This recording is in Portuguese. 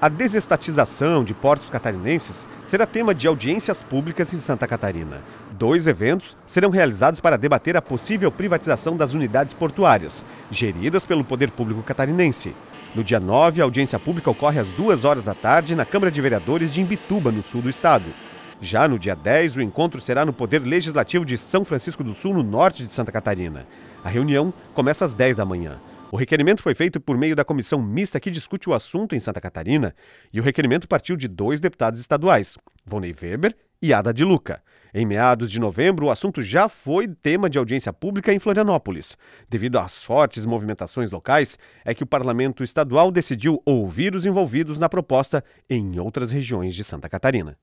A desestatização de portos catarinenses será tema de audiências públicas em Santa Catarina. Dois eventos serão realizados para debater a possível privatização das unidades portuárias, geridas pelo Poder Público Catarinense. No dia 9, a audiência pública ocorre às 2 horas da tarde na Câmara de Vereadores de Imbituba, no sul do estado. Já no dia 10, o encontro será no Poder Legislativo de São Francisco do Sul, no norte de Santa Catarina. A reunião começa às 10 da manhã. O requerimento foi feito por meio da comissão mista que discute o assunto em Santa Catarina, e o requerimento partiu de dois deputados estaduais, Vonei Weber e Ada de Luca. Em meados de novembro, o assunto já foi tema de audiência pública em Florianópolis. Devido às fortes movimentações locais, é que o parlamento estadual decidiu ouvir os envolvidos na proposta em outras regiões de Santa Catarina.